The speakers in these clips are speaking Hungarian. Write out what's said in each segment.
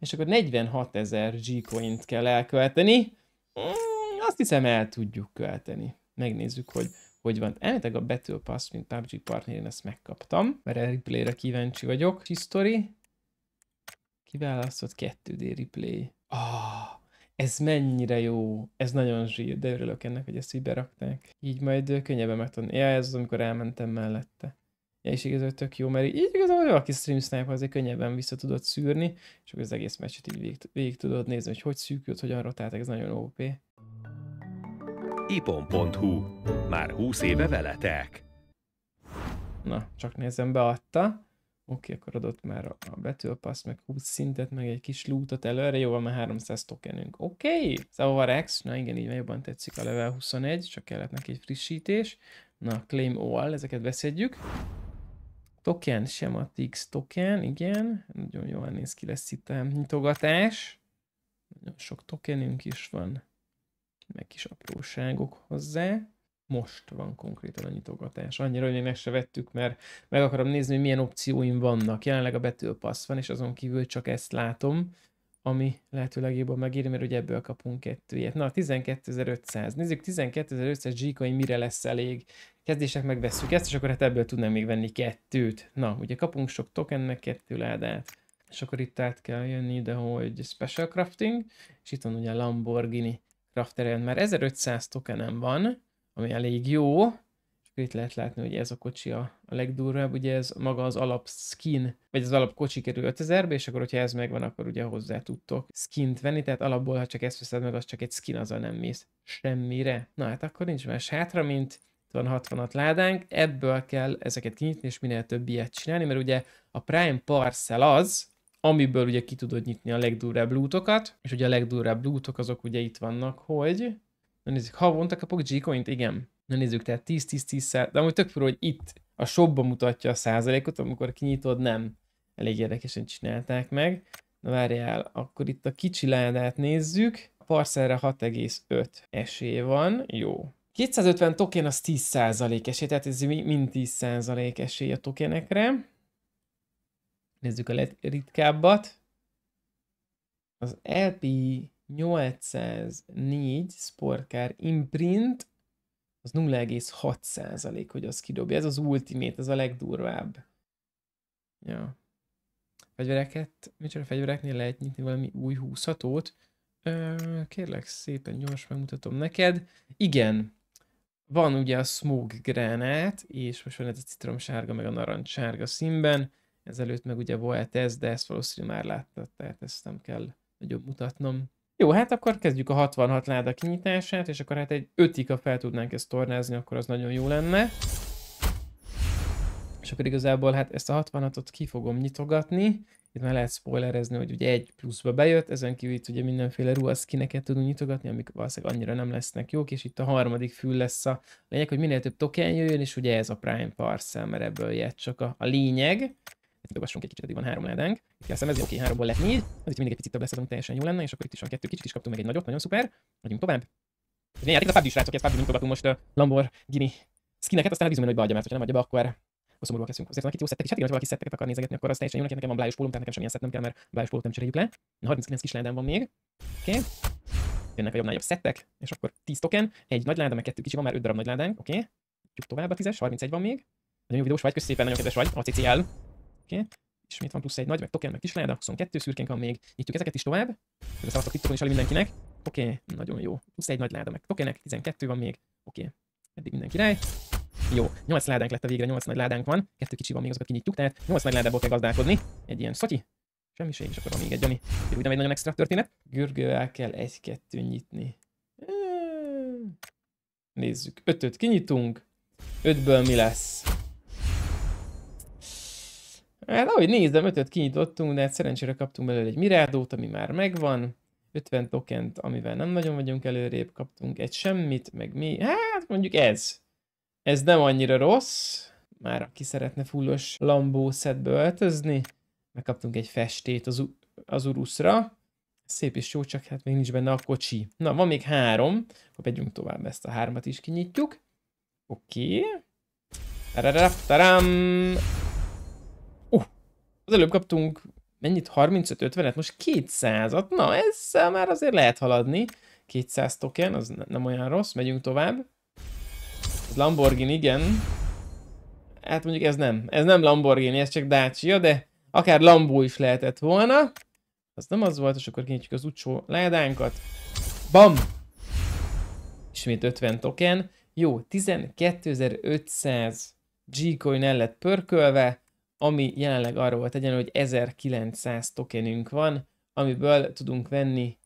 és akkor 46 ezer G-coint kell elkölteni. Mm, azt hiszem el tudjuk költeni. Megnézzük, hogy hogy van. Elméletek a Battle Pass, mint PUBG partner, én ezt megkaptam, mert a replay-re kíváncsi vagyok. History. Kiválasztott 2D replay. Ah, ez mennyire jó, ez nagyon zsír, de örülök ennek, hogy ezt így berakták. Így majd könnyebben megtanulni. Ja, ez az, amikor elmentem mellette. Ja, és igazából tök jó, mert így igazából valaki stream sniper azért könnyebben vissza tudod szűrni, és akkor az egész meccset így végig, végig tudod nézni, hogy hogy szűkült, hogyan rotáltak, ez nagyon OP. ipon.hu. Már 20 éve veletek. Na, csak nézem, beadta. Oké, okay, akkor adott már a, a betűlpaszt, meg 20 szintet, meg egy kis lootot előre, jó, van már 300 tokenünk. Oké, okay. szóval Rex, na igen, így jobban tetszik a level 21, csak kellett neki egy frissítés. Na, claim all, ezeket beszedjük. Token, Sematix token, igen. Nagyon jól néz ki lesz itt a nyitogatás. Nagyon sok tokenünk is van. Meg kis apróságok hozzá. Most van konkrétan a nyitogatás. Annyira, hogy én se vettük, mert meg akarom nézni, hogy milyen opcióim vannak. Jelenleg a betűpassz van, és azon kívül csak ezt látom ami lehetőleg jobban megírja, mert ugye ebből kapunk kettőjét. Na, 12.500. Nézzük, 12.500 G-coin mire lesz elég. Kezdések megveszük ezt, és akkor hát ebből tudnám még venni kettőt. Na, ugye kapunk sok tokennek kettő ládát. És akkor itt át kell jönni ide, hogy special crafting, és itt van ugye Lamborghini crafter már 1500 tokenem van, ami elég jó, itt lehet látni, hogy ez a kocsi a, a legdurvább, ugye ez maga az alap skin, vagy az alap kocsi kerül 5000-be, és akkor, hogyha ez megvan, akkor ugye hozzá tudtok skint venni, tehát alapból, ha csak ezt veszed meg, az csak egy skin, azzal nem mész semmire. Na hát akkor nincs más hátra, mint itt van 66 ládánk, ebből kell ezeket kinyitni, és minél több ilyet csinálni, mert ugye a Prime Parcel az, amiből ugye ki tudod nyitni a legdurvább lootokat, és ugye a legdurvább lootok azok ugye itt vannak, hogy... Na nézzük, havonta kapok G-coint, igen. Na nézzük, tehát 10-10-10, de amúgy tök furú, hogy itt a shopban mutatja a százalékot, amikor kinyitod, nem. Elég érdekesen csinálták meg. Na várjál, akkor itt a kicsi ládát nézzük. A parszerre 6,5 esély van. Jó. 250 token az 10% esély, tehát ez mind 10% esély a tokenekre. Nézzük a ritkábbat. Az LP 804 Sportcar Imprint az 0,6 százalék, hogy az kidobja. Ez az ultimate, ez a legdurvább. Ja. Fegyvereket, micsoda fegyvereknél lehet nyitni valami új húzhatót? Ö, kérlek szépen, gyors megmutatom neked. Igen, van ugye a smoke granát, és most van ez a citromsárga, meg a narancssárga színben. Ezelőtt meg ugye volt ez, de ezt valószínűleg már láttad, tehát ezt nem kell nagyobb mutatnom. Jó, hát akkor kezdjük a 66 láda kinyitását, és akkor hát egy 5 ha fel tudnánk ezt tornázni, akkor az nagyon jó lenne. És akkor igazából hát ezt a 66-ot ki fogom nyitogatni. Itt már lehet spoilerezni, hogy ugye egy pluszba bejött, ezen kívül itt ugye mindenféle ruhaszkineket tudunk nyitogatni, amik valószínűleg annyira nem lesznek jók, és itt a harmadik fül lesz a lényeg, hogy minél több token jöjjön, és ugye ez a Prime Parcel, mert ebből jött csak a, a lényeg dobassunk egy kicsit, eddig van három ládánk. Itt kell szemezni, oké, okay, háromból lett négy. Az itt mindig egy picit több lesz, az, ami teljesen jó lenne, és akkor itt is van kettő kicsit, is kaptunk meg egy nagyot, nagyon szuper. Megyünk tovább. Ez én játék a PUBG srácok, ezt PUBG mutogatunk most uh, Lamborghini skineket, aztán bízom, hogy beadja, mert ha nem adja be, akkor hosszomorúak leszünk. Azért van itt jó szettek, és hát igen, valaki szetteket akar nézegetni, akkor az teljesen jó, nekem van blájus pólum, tehát nekem semmilyen szettem kell, mert blájus pólum nem cseréljük le. Na, 39 kis ládám van még. Oké. Okay. Jönnek a jobb nagyobb szettek, és akkor 10 token, egy nagy láda, meg kettő kicsi van, már 5 darab nagy ládánk, oké. Okay. Tudjuk tovább a 10-es, 31 van még. Nagyon jó videós vagy, köszönöm szépen, nagyon kedves vagy, ACCL. Oké. Okay. mit van plusz egy nagy, meg token, meg kisláda, 22 szürkénk van még. Nyitjuk ezeket is tovább. Ez azt a titkon is mindenkinek. Oké, okay. nagyon jó. Plusz egy nagy láda, meg tokenek, 12 van még. Oké. Okay. Eddig minden király. Jó, 8 ládánk lett a végre, 8 nagy ládánk van, kettő kicsi van, még azokat kinyitjuk, tehát 8 nagy ládából kell gazdálkodni. Egy ilyen szotyi, semmiség, és akkor van még egy, ami úgy nem egy nagyon extra történet. Görgővel kell egy-kettő nyitni. Nézzük, ötöt kinyitunk, ötből mi lesz? Hát ahogy nézem, ötöt kinyitottunk, de hát szerencsére kaptunk belőle egy mirádót, ami már megvan. 50 tokent, amivel nem nagyon vagyunk előrébb, kaptunk egy semmit, meg mi. Hát mondjuk ez. Ez nem annyira rossz. Már aki szeretne fullos lambó szedbe öltözni. Megkaptunk egy festét az, az uruszra. Szép és jó, csak hát még nincs benne a kocsi. Na, van még három. Akkor vegyünk tovább, ezt a hármat is kinyitjuk. Oké. Okay. taram! Az előbb kaptunk mennyit? 35-50-et? Most 200-at? Na, ezzel már azért lehet haladni. 200 token, az nem olyan rossz. Megyünk tovább. Ez Lamborghini, igen. Hát mondjuk ez nem. Ez nem Lamborghini, ez csak Dacia, de akár Lambó is lehetett volna. Az nem az volt, és akkor kinyitjuk az utcsó ládánkat. Bam! Ismét 50 token. Jó, 12.500 G-coin el lett pörkölve ami jelenleg arról volt egyenlő, hogy 1900 tokenünk van, amiből tudunk venni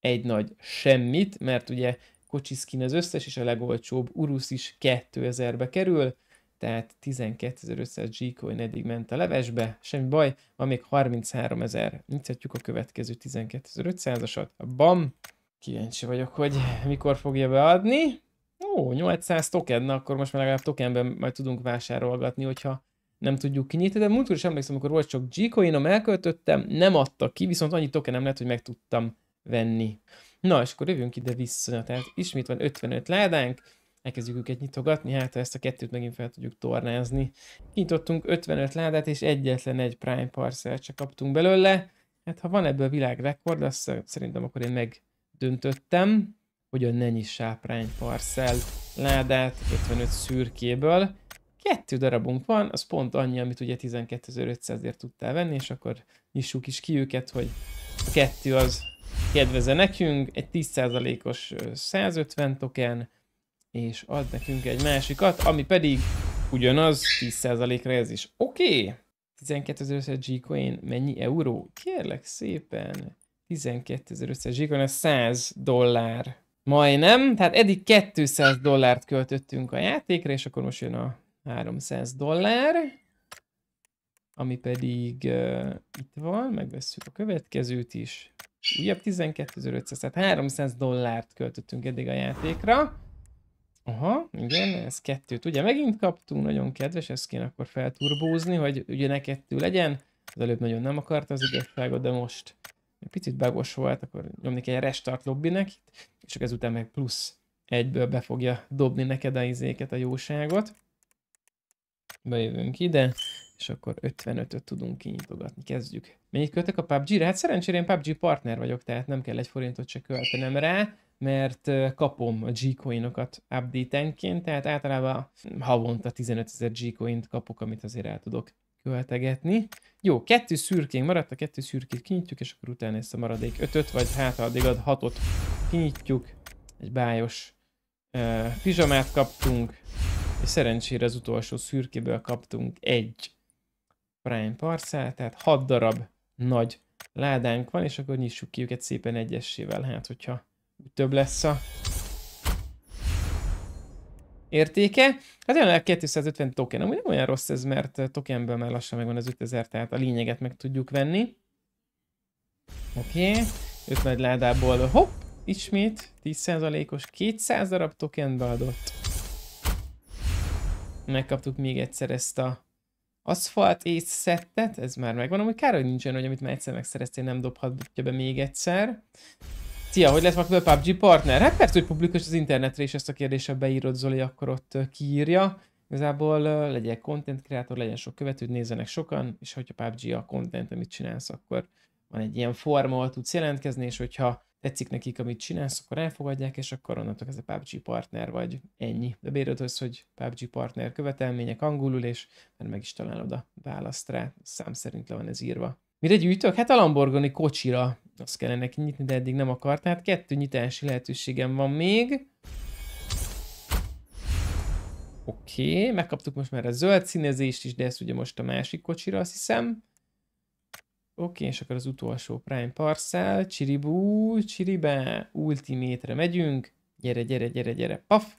egy nagy semmit, mert ugye kocsiszkin az összes, és a legolcsóbb Urus is 2000-be kerül, tehát 12.500 G-coin eddig ment a levesbe, semmi baj, van még 33.000. Nyitjuk a következő 12.500-asat. Bam! Kíváncsi vagyok, hogy mikor fogja beadni. Ó, 800 token, na akkor most már legalább tokenben majd tudunk vásárolgatni, hogyha nem tudjuk kinyitni, de múltkor is emlékszem, amikor volt csak G-coinom, elköltöttem, nem adta ki, viszont annyi tokenem lett, hogy meg tudtam venni. Na, és akkor jövünk ide vissza, tehát ismét van 55 ládánk, elkezdjük őket nyitogatni, hát ezt a kettőt megint fel tudjuk tornázni. Nyitottunk 55 ládát, és egyetlen egy Prime parcel csak kaptunk belőle. Hát ha van ebből világrekord, azt szerintem akkor én megdöntöttem, hogy a ne nyissál Prime parcel ládát 55 szürkéből kettő darabunk van, az pont annyi, amit ugye 12.500-ért tudtál venni, és akkor nyissuk is ki őket, hogy a kettő az kedveze nekünk, egy 10%-os 150 token, és ad nekünk egy másikat, ami pedig ugyanaz, 10%-ra ez is. Oké! Okay. 12.500 G-Coin, mennyi euró? Kérlek szépen! 12.500 G-Coin, ez 100 dollár. Majdnem, tehát eddig 200 dollárt költöttünk a játékra, és akkor most jön a 300 dollár, ami pedig uh, itt van, megveszünk a következőt is. Újabb 12.500, tehát 300 dollárt költöttünk eddig a játékra. Aha, igen, ez kettőt ugye megint kaptunk, nagyon kedves, ezt kéne akkor felturbózni, hogy ugye ne kettő legyen. Az előbb nagyon nem akart az igazságot, de most egy picit bagos volt, akkor nyomni kell egy restart lobbynek, és csak ezután meg plusz egyből be fogja dobni neked a izéket, a jóságot. Bejövünk ide, és akkor 55-öt tudunk kinyitogatni. Kezdjük. Mennyit költök a PUBG-re? Hát szerencsére én PUBG partner vagyok, tehát nem kell egy forintot se költenem rá, mert kapom a G-coinokat update-enként, tehát általában havonta 15 ezer G-coint kapok, amit azért el tudok költegetni. Jó, kettő szürkénk maradt, a kettő szürkét kinyitjuk, és akkor utána ezt a maradék ötöt, vagy hát addig ad hatot kinyitjuk. Egy bájos uh, pizsamát kaptunk, és szerencsére az utolsó szürkéből kaptunk egy prime parcel, tehát 6 darab nagy ládánk van, és akkor nyissuk ki őket szépen egyessével, hát hogyha több lesz a értéke. Hát jelenleg 250 token, amúgy nem olyan rossz ez, mert tokenből már lassan megvan az 5000, tehát a lényeget meg tudjuk venni. Oké, okay. 5 nagy ládából hopp, ismét 10%-os 200 darab token beadott megkaptuk még egyszer ezt a aszfalt és szettet, ez már megvan, amúgy kár, hogy nincsen, hogy amit már egyszer megszereztél, nem dobhatja be még egyszer. Szia, hogy lesz valakivel PUBG partner? Hát persze, hogy publikus az internetre, és ezt a kérdésre beírod Zoli, akkor ott kiírja. Igazából legyen content creator, legyen sok követőd, nézzenek sokan, és hogyha PUBG a content, amit csinálsz, akkor van egy ilyen forma, ahol tudsz jelentkezni, és hogyha tetszik nekik, amit csinálsz, akkor elfogadják, és akkor onnantól ez a PUBG partner vagy ennyi. De az, hogy PUBG partner követelmények angolul, és mert meg is találod a választ rá, szám szerint le van ez írva. Mire gyűjtök? Hát a Lamborghini kocsira azt kellene kinyitni, de eddig nem akart. Hát kettő nyitási lehetőségem van még. Oké, okay, megkaptuk most már a zöld színezést is, de ezt ugye most a másik kocsira azt hiszem. Oké, és akkor az utolsó Prime Parcel, Csiribú, Csiribá, Ultimate-re megyünk. Gyere, gyere, gyere, gyere, paf!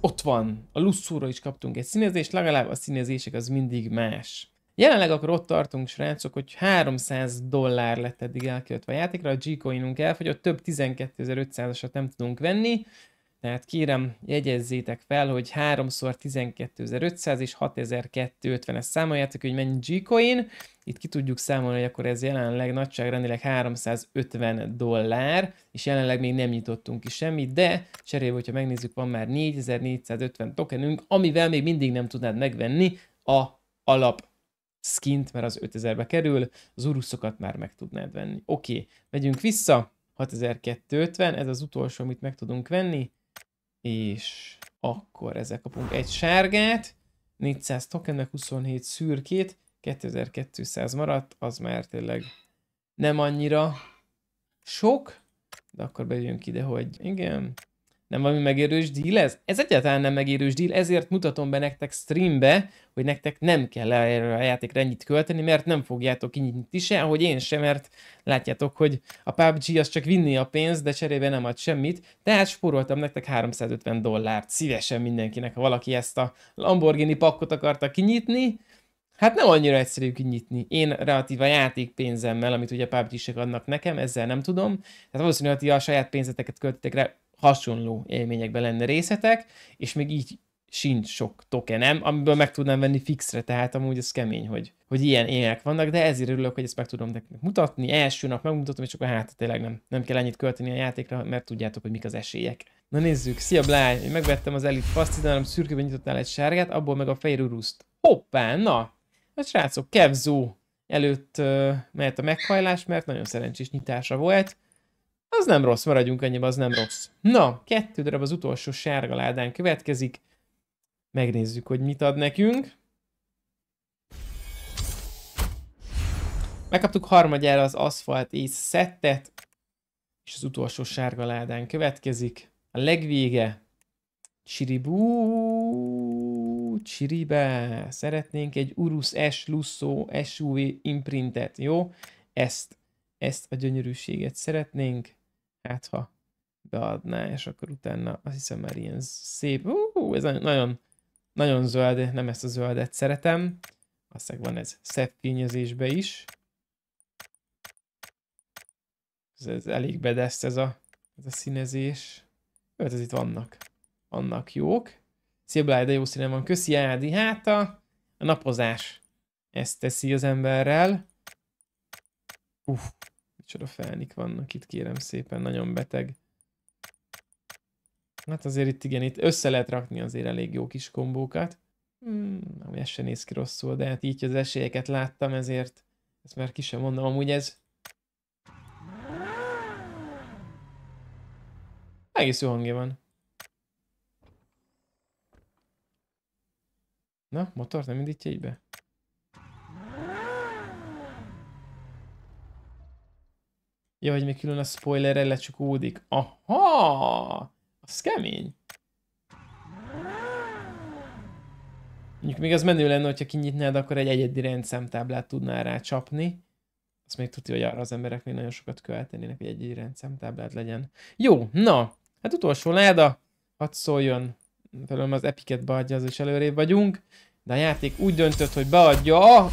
Ott van! A lusszúra is kaptunk egy színezést, legalább a színezések az mindig más. Jelenleg akkor ott tartunk, srácok, hogy 300 dollár lett eddig elköltve a játékra, a G-coinunk elfogyott, több 12.500-asat nem tudunk venni, tehát kérem, jegyezzétek fel, hogy 3x 12500 és 6250 es számoljátok, hogy mennyi G-coin. Itt ki tudjuk számolni, hogy akkor ez jelenleg nagyságrendileg 350 dollár, és jelenleg még nem nyitottunk ki semmit, de cserébe, hogyha megnézzük, van már 4450 tokenünk, amivel még mindig nem tudnád megvenni a alap skint, mert az 5000-be kerül, az uruszokat már meg tudnád venni. Oké, okay, megyünk vissza, 6250, ez az utolsó, amit meg tudunk venni, és akkor ezek kapunk egy sárgát, 400 tokennek 27 szürkét, 2200 maradt, az már tényleg nem annyira sok, de akkor bejönk ide, hogy igen, nem valami megérős deal ez? Ez egyáltalán nem megérős deal, ezért mutatom be nektek streambe, hogy nektek nem kell erre a játékra ennyit költeni, mert nem fogjátok kinyitni se, ahogy én sem, mert látjátok, hogy a PUBG az csak vinni a pénzt, de cserébe nem ad semmit, tehát spóroltam nektek 350 dollárt, szívesen mindenkinek, ha valaki ezt a Lamborghini pakkot akarta kinyitni, Hát nem annyira egyszerű kinyitni. Én játék pénzemmel, amit ugye pubg adnak nekem, ezzel nem tudom. Tehát valószínűleg, hogy a saját pénzeteket költitek rá, hasonló élményekben lenne részetek, és még így sincs sok tokenem, amiből meg tudnám venni fixre, tehát amúgy ez kemény, hogy, hogy ilyen ének vannak, de ezért örülök, hogy ezt meg tudom nektek mutatni, első nap megmutatom, és a hát tényleg nem, nem kell ennyit költeni a játékra, mert tudjátok, hogy mik az esélyek. Na nézzük, szia Bláj, én megvettem az Elite pass de nem szürkőben nyitottál egy sárgát, abból meg a fehér uruszt. Hoppá, na! A srácok, Kevzó előtt uh, mehet a meghajlás, mert nagyon szerencsés nyitása volt. Az nem rossz, maradjunk annyiba, az nem rossz. Na, kettő darab az utolsó sárga ládán következik. Megnézzük, hogy mit ad nekünk. Megkaptuk harmadjára az aszfalt és szettet, és az utolsó sárga ládán következik. A legvége. Csiribú, csiribá. Szeretnénk egy Urus S Lusso SUV imprintet, jó? Ezt, ezt a gyönyörűséget szeretnénk. Hát ha beadná, és akkor utána azt hiszem már ilyen szép, uh, ez nagyon, nagyon zöld, nem ezt a zöldet szeretem. Aztán van ez szebb fényezésbe is. Ez, ez elég bedeszt ez a, ez a színezés. Öt, hát ez itt vannak. Vannak jók. Szia de jó színe van. Köszi Ádi. Hát a, a napozás ezt teszi az emberrel. Uff, Micsoda felnik vannak itt, kérem szépen, nagyon beteg. Hát azért itt igen, itt össze lehet rakni azért elég jó kis kombókat. Hmm, ami ez se néz ki rosszul, de hát így az esélyeket láttam, ezért ezt már ki sem mondom. Amúgy ez Egész jó hangja van. Na, motor nem indítja így be? Ja, hogy még külön a spoilerre lecsukódik. Aha! Az kemény. Mondjuk még az menő lenne, hogyha kinyitnád, akkor egy egyedi rendszámtáblát tudnál rá csapni. Azt még tudja, hogy arra az még nagyon sokat követnének, hogy egy egyedi rendszámtáblát legyen. Jó, na, hát utolsó láda, hadd szóljon, felőlem az epiket beadja, az is előrébb vagyunk, de a játék úgy döntött, hogy beadja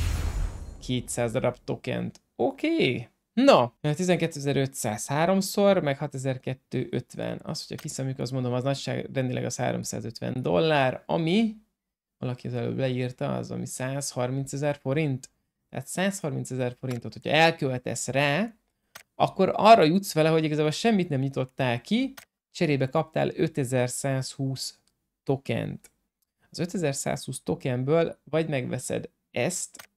200 darab tokent. Oké. Okay. Na, 12500 háromszor, meg 6250. Azt, hogyha kiszámjuk, az mondom, az rendileg az 350 dollár, ami, valaki az előbb leírta, az ami 130 ezer forint. Tehát 130 ezer forintot, hogyha elköltesz rá, akkor arra jutsz vele, hogy igazából semmit nem nyitottál ki, cserébe kaptál 5120 tokent. Az 5120 tokenből vagy megveszed ezt,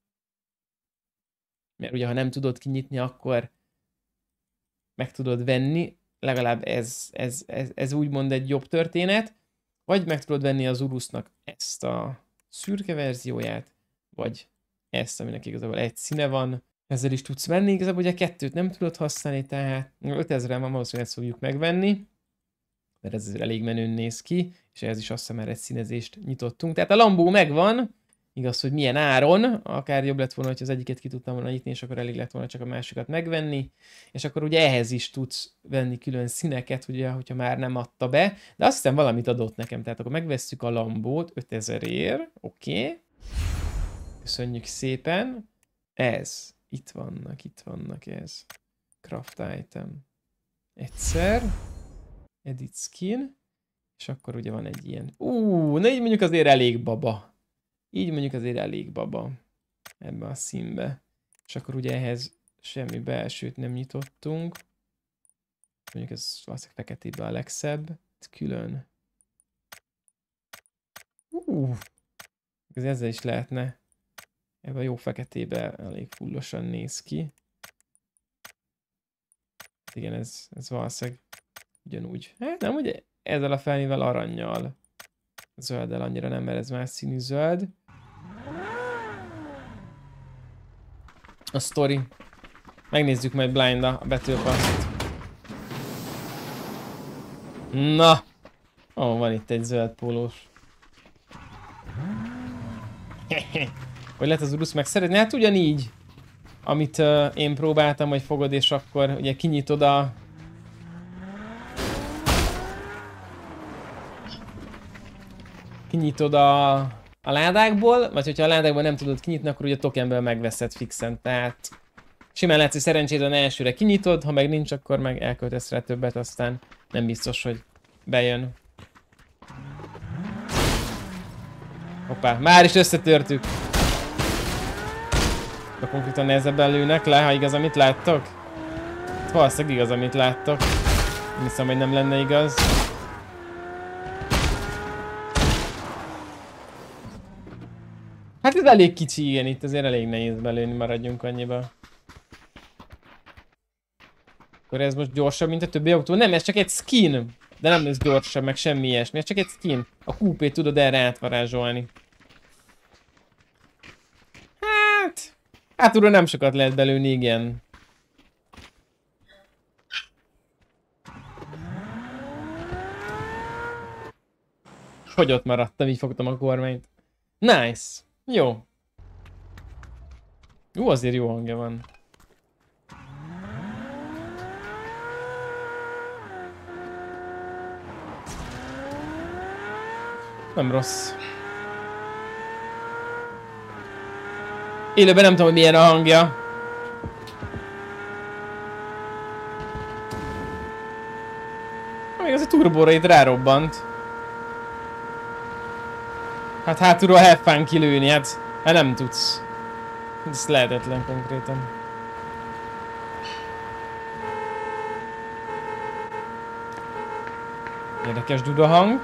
mert ugye ha nem tudod kinyitni, akkor meg tudod venni, legalább ez, ez, ez, ez úgymond egy jobb történet, vagy meg tudod venni az Urusnak ezt a szürke verzióját, vagy ezt, aminek igazából egy színe van, ezzel is tudsz venni, igazából ugye kettőt nem tudod használni, tehát 5000-re ma valószínűleg ezt fogjuk megvenni, mert ez elég menőn néz ki, és ez is azt hiszem mert egy színezést nyitottunk. Tehát a Lambó megvan, Igaz, hogy milyen áron, akár jobb lett volna, hogy az egyiket ki tudtam volna nyitni, és akkor elég lett volna csak a másikat megvenni, és akkor ugye ehhez is tudsz venni külön színeket, ugye, hogyha már nem adta be, de azt hiszem valamit adott nekem, tehát akkor megvesszük a lambót 5000 ér, oké, okay. köszönjük szépen, ez, itt vannak, itt vannak ez, craft item, egyszer, edit skin, és akkor ugye van egy ilyen, ú, na így mondjuk azért elég baba, így mondjuk azért elég baba ebbe a színbe. És akkor ugye ehhez semmi belsőt nem nyitottunk. Mondjuk ez valószínűleg feketébe a legszebb. Itt külön. Uh, ez ezzel is lehetne. Ebben a jó feketébe elég fullosan néz ki. Igen, ez, ez valószínűleg ugyanúgy. Hát nem, ugye ezzel a felnivel aranyjal. Zölddel annyira nem, mert ez más színű zöld. a story. Megnézzük majd blind a Battle Pass-t. Na! Ó, oh, van itt egy zöld pólós. hogy lehet az Urus megszeretni? Hát ugyanígy, amit uh, én próbáltam, hogy fogod, és akkor ugye kinyitod a... Kinyitod a a ládákból, vagy hogyha a ládákból nem tudod kinyitni, akkor ugye a tokenből megveszed fixen, tehát simán lehet, hogy szerencsétlen elsőre kinyitod, ha meg nincs, akkor meg elköltesz rá többet, aztán nem biztos, hogy bejön. Hoppá, már is összetörtük. A konkrétan nehezebben lőnek le, ha igaz, amit láttok? Valószínűleg igaz, amit láttok. Hiszem, hogy nem lenne igaz. Hát ez elég kicsi, igen, itt azért elég nehéz belőni, maradjunk annyiba. Akkor ez most gyorsabb, mint a többi autó? Nem, ez csak egy skin. De nem lesz gyorsabb, meg semmi ilyesmi, ez csak egy skin. A kúpét tudod erre átvarázsolni. Hát... Hátulról nem sokat lehet belőni, igen. Hogy ott maradtam, így fogtam a kormányt. Nice! Jó. Jó, azért jó hangja van. Nem rossz. Élőben nem tudom, hogy milyen a hangja. Még az a turbóra itt rárobbant. Hát hátulról heffán kilőni, hát, hát nem tudsz. Ez lehetetlen konkrétan. Érdekes dudahang.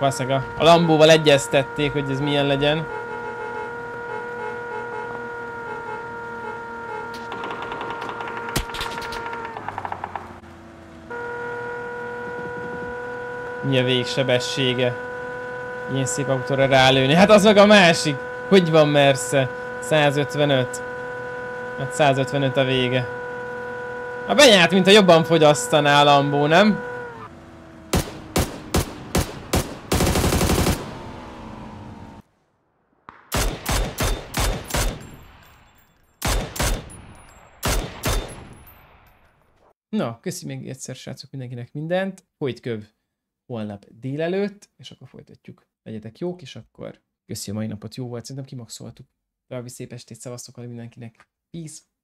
hang? a, a lambóval egyeztették, hogy ez milyen legyen. Mi a végsebessége? Ilyen szép autóra rálőni. Hát az meg a másik. Hogy van mersze? 155. Hát 155 a vége. A benyát, mint a jobban fogyasztaná Lambó, nem? Na, köszi még egyszer, srácok, mindenkinek mindent. Hogy köv! holnap délelőtt, és akkor folytatjuk. Legyetek jók, és akkor köszi a mai napot, jó volt, szerintem kimaxoltuk. Valami szép estét, szavaztok mindenkinek. Peace!